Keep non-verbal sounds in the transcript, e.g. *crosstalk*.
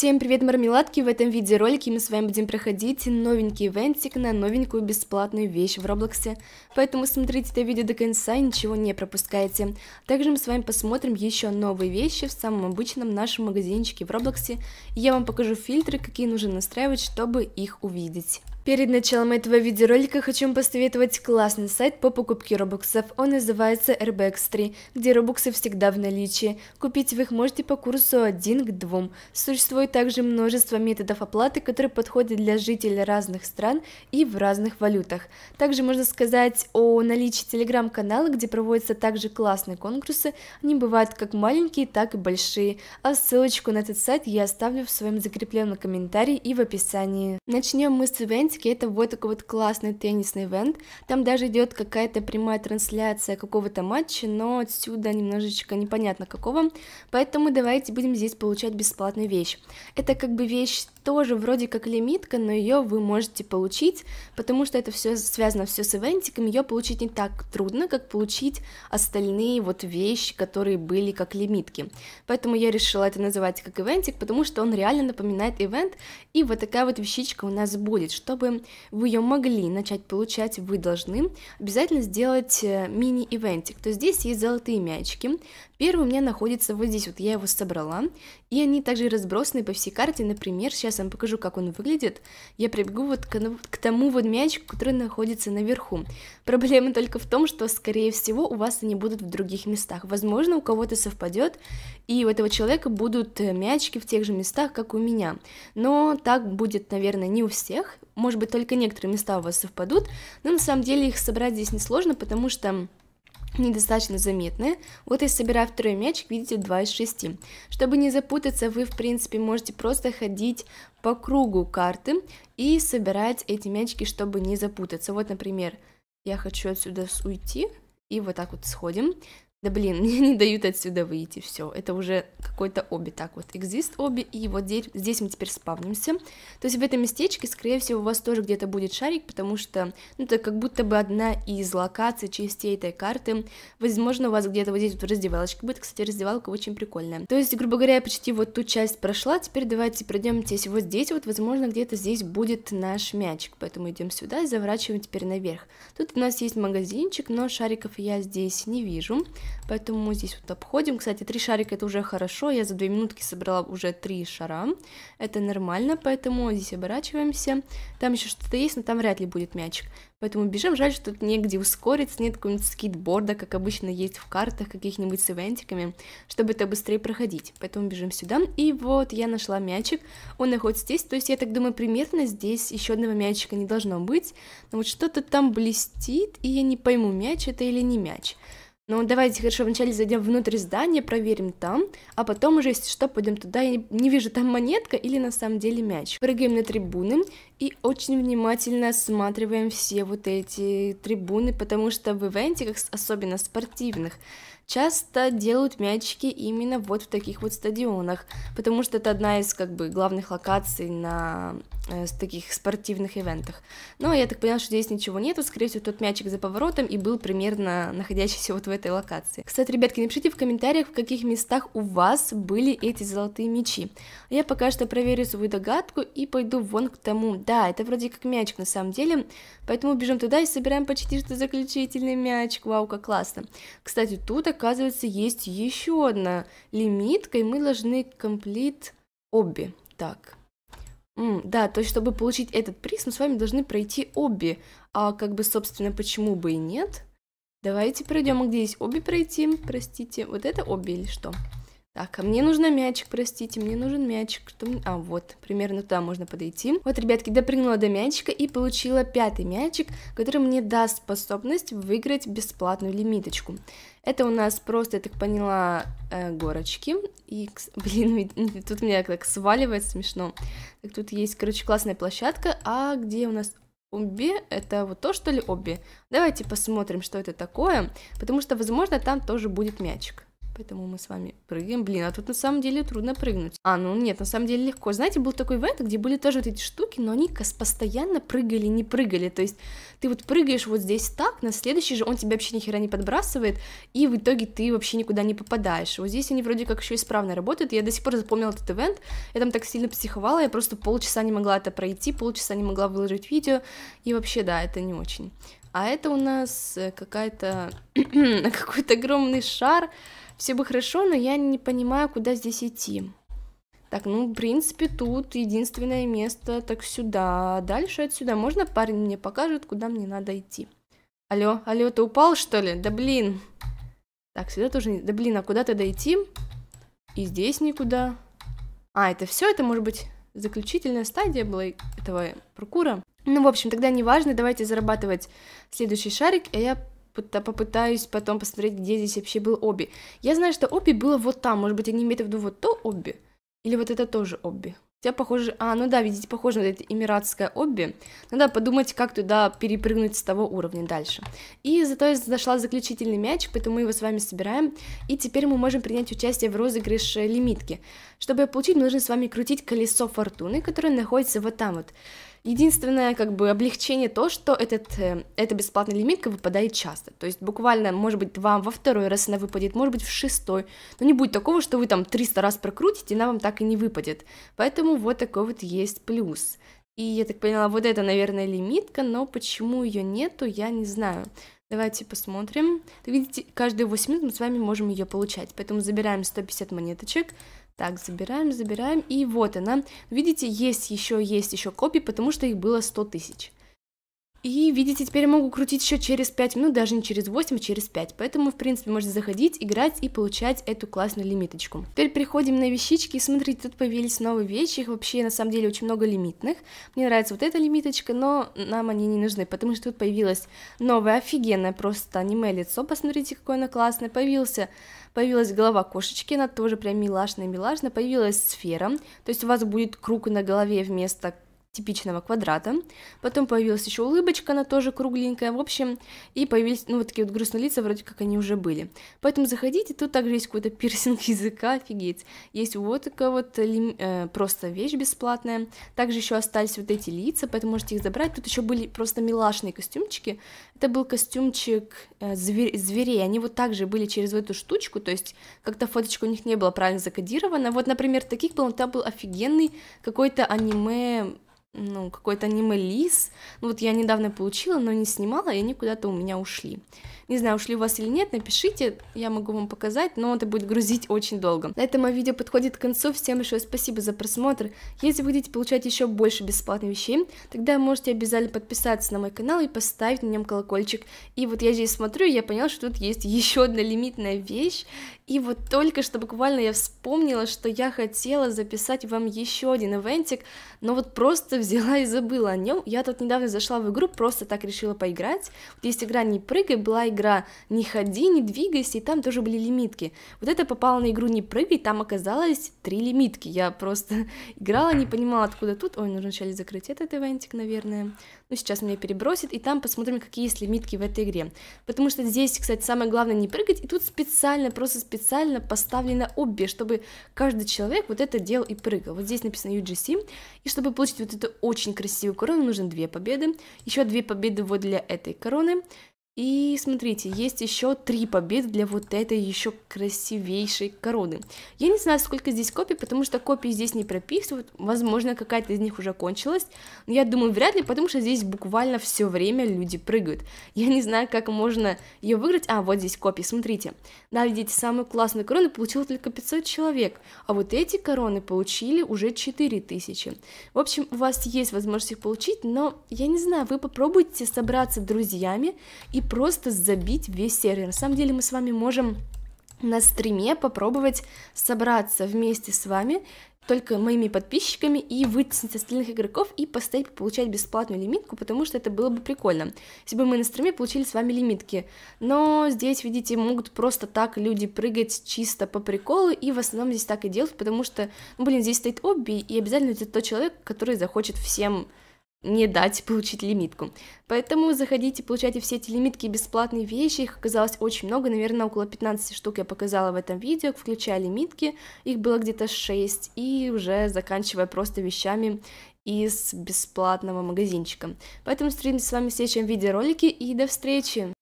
Всем привет, мармеладки! В этом видеоролике мы с вами будем проходить новенький ивентик на новенькую бесплатную вещь в Роблоксе, поэтому смотрите это видео до конца и ничего не пропускайте. Также мы с вами посмотрим еще новые вещи в самом обычном нашем магазинчике в Роблоксе, я вам покажу фильтры, какие нужно настраивать, чтобы их увидеть. Перед началом этого видеоролика хочу вам посоветовать классный сайт по покупке робоксов. Он называется RBX3, где робоксы всегда в наличии. Купить вы их можете по курсу 1 к 2. Существует также множество методов оплаты, которые подходят для жителей разных стран и в разных валютах. Также можно сказать о наличии телеграм-канала, где проводятся также классные конкурсы. Они бывают как маленькие, так и большие. А ссылочку на этот сайт я оставлю в своем закрепленном комментарии и в описании. Начнем мы с ивентика Минске это вот такой вот классный теннисный ивент. Там даже идет какая-то прямая трансляция какого-то матча, но отсюда немножечко непонятно какого. Поэтому давайте будем здесь получать бесплатную вещь. Это как бы вещь тоже вроде как лимитка, но ее вы можете получить, потому что это все связано все с ивентиком, ее получить не так трудно, как получить остальные вот вещи, которые были как лимитки. Поэтому я решила это называть как ивентик, потому что он реально напоминает ивент, и вот такая вот вещичка у нас будет, что чтобы вы ее могли начать получать, вы должны обязательно сделать э, мини-ивентик. То есть здесь есть золотые мячики, Первый у меня находится вот здесь, вот я его собрала, и они также разбросаны по всей карте, например, сейчас я вам покажу, как он выглядит, я прибегу вот к, ну, к тому вот мячику, который находится наверху. *laughs* Проблема только в том, что, скорее всего, у вас они будут в других местах, возможно, у кого-то совпадет, и у этого человека будут э, мячики в тех же местах, как у меня, но так будет, наверное, не у всех, может быть, только некоторые места у вас совпадут, но на самом деле их собрать здесь несложно, потому что недостаточно заметны. Вот и собираю второй мячик, видите, 2 из 6. Чтобы не запутаться, вы, в принципе, можете просто ходить по кругу карты и собирать эти мячики, чтобы не запутаться. Вот, например, я хочу отсюда уйти, и вот так вот сходим. Да блин, *laughs* мне не дают отсюда выйти, все. Это уже какой-то обе так вот. Exist обе, и вот здесь, здесь мы теперь спавнимся. То есть в этом местечке, скорее всего, у вас тоже где-то будет шарик, потому что, ну, это как будто бы одна из локаций частей этой карты. Возможно, у вас где-то вот здесь вот раздевалочка будет. Кстати, раздевалка очень прикольная. То есть, грубо говоря, я почти вот ту часть прошла. Теперь давайте пройдемтесь вот здесь. Вот, возможно, где-то здесь будет наш мячик. Поэтому идем сюда и заворачиваем теперь наверх. Тут у нас есть магазинчик, но шариков я здесь не вижу поэтому здесь вот обходим. Кстати, три шарика это уже хорошо, я за две минутки собрала уже три шара, это нормально, поэтому здесь оборачиваемся. Там еще что-то есть, но там вряд ли будет мячик, поэтому бежим, жаль, что тут негде ускориться, нет какого-нибудь скейтборда, как обычно есть в картах, каких-нибудь с ивентиками, чтобы это быстрее проходить, поэтому бежим сюда, и вот я нашла мячик, он находится здесь, то есть я так думаю, примерно здесь еще одного мячика не должно быть, но вот что-то там блестит, и я не пойму, мяч это или не мяч. Ну, давайте хорошо вначале зайдем внутрь здания, проверим там, а потом уже, если что, пойдем туда. Я не вижу, там монетка или на самом деле мяч. Прыгаем на трибуны и очень внимательно осматриваем все вот эти трибуны, потому что в ивентиках, особенно спортивных, часто делают мячики именно вот в таких вот стадионах, потому что это одна из как бы главных локаций на э, таких спортивных ивентах. Но я так поняла, что здесь ничего нету, скорее всего, тот мячик за поворотом и был примерно находящийся вот в этой локации. Кстати, ребятки, напишите в комментариях, в каких местах у вас были эти золотые мячи. Я пока что проверю свою догадку и пойду вон к тому да, это вроде как мячик на самом деле, поэтому бежим туда и собираем почти что заключительный мячик. Вау, как классно. Кстати, тут, оказывается, есть еще одна лимитка, и мы должны комплит обе. Так, М, да, то есть, чтобы получить этот приз, мы с вами должны пройти обе. А как бы, собственно, почему бы и нет? Давайте пройдем, А где есть обе пройти, простите. Вот это обе или что? Так, а мне нужно мячик, простите, мне нужен мячик. Что... А, вот, примерно туда можно подойти. Вот, ребятки, допрыгнула до мячика и получила пятый мячик, который мне даст способность выиграть бесплатную лимиточку. Это у нас просто, я так поняла, э, горочки. И, *laughs* блин, тут меня как сваливает смешно. Так, тут есть, короче, классная площадка. А где у нас Обе – это вот то, что ли, обе? Давайте посмотрим, что это такое, потому что, возможно, там тоже будет мячик поэтому мы с вами прыгаем. Блин, а тут на самом деле трудно прыгнуть. А, ну нет, на самом деле легко. Знаете, был такой вент, где были тоже вот эти штуки, но они постоянно прыгали, не прыгали. То есть ты вот прыгаешь вот здесь так, на следующий же он тебя вообще ни хера не подбрасывает, и в итоге ты вообще никуда не попадаешь. Вот здесь они вроде как еще исправно работают. Я до сих пор запомнила этот ивент, я там так сильно психовала, я просто полчаса не могла это пройти, полчаса не могла выложить видео, и вообще, да, это не очень. А это у нас э, какая-то *clears throat* какой-то огромный шар, все бы хорошо, но я не понимаю, куда здесь идти. Так, ну, в принципе, тут единственное место, так сюда. Дальше отсюда. Можно парень мне покажет, куда мне надо идти? Алло, алло, ты упал, что ли? Да блин. Так, сюда тоже... Да блин, а куда тогда идти? И здесь никуда. А, это все, это может быть заключительная стадия была этого паркура. Ну, в общем, тогда неважно, давайте зарабатывать следующий шарик, а я попытаюсь потом посмотреть, где здесь вообще был Оби. Я знаю, что Оби было вот там, может быть, они имеют в виду вот то Оби, или вот это тоже Оби. Хотя похоже... А, ну да, видите, похоже на это эмиратское Оби. Надо ну подумать, как туда перепрыгнуть с того уровня дальше. И зато я нашла заключительный мяч, поэтому мы его с вами собираем. И теперь мы можем принять участие в розыгрыше лимитки. Чтобы получить, мы должны с вами крутить колесо фортуны, которое находится вот там вот. Единственное, как бы, облегчение то, что этот, э, эта бесплатная лимитка выпадает часто. То есть буквально, может быть, вам во второй раз она выпадет, может быть, в шестой. Но не будет такого, что вы там 300 раз прокрутите, и она вам так и не выпадет. Поэтому вот такой вот есть плюс. И я так поняла, вот это, наверное, лимитка, но почему ее нету, я не знаю. Давайте посмотрим. Видите, каждые 8 минут мы с вами можем ее получать. Поэтому забираем 150 монеточек. Так, забираем, забираем, и вот она. Видите, есть еще, есть еще копии, потому что их было 100 тысяч. И, видите, теперь я могу крутить еще через 5 минут, даже не через 8, а через 5. Поэтому, в принципе, можете заходить, играть и получать эту классную лимиточку. Теперь переходим на вещички. И смотрите, тут появились новые вещи. Их вообще, на самом деле, очень много лимитных. Мне нравится вот эта лимиточка, но нам они не нужны, потому что тут появилось новое, офигенное просто аниме-лицо. Посмотрите, какое оно классное. Появился появилась голова кошечки, она тоже прям милашная-милашная, появилась сфера, то есть у вас будет круг на голове вместо типичного квадрата. Потом появилась еще улыбочка, она тоже кругленькая, в общем, и появились, ну, вот такие вот грустные лица, вроде как они уже были. Поэтому заходите, тут также есть какой-то пирсинг *laughs* языка, офигеть. Есть вот такая вот э, просто вещь бесплатная. Также еще остались вот эти лица, поэтому можете их забрать. Тут еще были просто милашные костюмчики. Это был костюмчик э, зверей, они вот также были через вот эту штучку, то есть как-то фоточка у них не была правильно закодирована. Вот, например, таких был, там был офигенный какой-то аниме ну, какой-то аниме-лис. Ну, вот я недавно получила, но не снимала, и они куда-то у меня ушли. Не знаю, ушли у вас или нет, напишите, я могу вам показать, но это будет грузить очень долго. На этом мое видео подходит к концу, всем большое спасибо за просмотр. Если вы хотите получать еще больше бесплатных вещей, тогда можете обязательно подписаться на мой канал и поставить на нем колокольчик. И вот я здесь смотрю, я поняла, что тут есть еще одна лимитная вещь, и вот только что буквально я вспомнила, что я хотела записать вам еще один ивентик, но вот просто взяла и забыла о нем. Я тут недавно зашла в игру, просто так решила поиграть. Вот есть игра «Не прыгай», была игра игра «Не ходи, не двигайся», и там тоже были лимитки. Вот это попало на игру «Не прыгай», там оказалось три лимитки. Я просто *laughs* играла, не понимала, откуда тут. Ой, нужно вначале закрыть этот ивентик, наверное. Ну, сейчас меня перебросит, и там посмотрим, какие есть лимитки в этой игре. Потому что здесь, кстати, самое главное не прыгать, и тут специально, просто специально поставлено обе, чтобы каждый человек вот это делал и прыгал. Вот здесь написано UGC, и чтобы получить вот эту очень красивую корону, нужно две победы. Еще две победы вот для этой короны. И смотрите, есть еще три победы для вот этой еще красивейшей короны. Я не знаю, сколько здесь копий, потому что копии здесь не прописывают. Возможно, какая-то из них уже кончилась. Но я думаю, вряд ли, потому что здесь буквально все время люди прыгают. Я не знаю, как можно ее выиграть. А, вот здесь копии, смотрите. Да, видите, самую классную корону получил только 500 человек. А вот эти короны получили уже 4000. В общем, у вас есть возможность их получить, но я не знаю, вы попробуйте собраться с друзьями и и просто забить весь сервер. На самом деле мы с вами можем на стриме попробовать собраться вместе с вами, только моими подписчиками, и вытеснить остальных игроков и поставить получать бесплатную лимитку, потому что это было бы прикольно, если бы мы на стриме получили с вами лимитки. Но здесь, видите, могут просто так люди прыгать чисто по приколу, и в основном здесь так и делают, потому что, ну, блин, здесь стоит обби, и обязательно это тот человек, который захочет всем не дать получить лимитку. Поэтому заходите, получайте все эти лимитки и бесплатные вещи, их оказалось очень много, наверное, около 15 штук я показала в этом видео, включая лимитки, их было где-то 6, и уже заканчивая просто вещами из бесплатного магазинчика. Поэтому встретимся с вами в следующем видеоролике, и до встречи!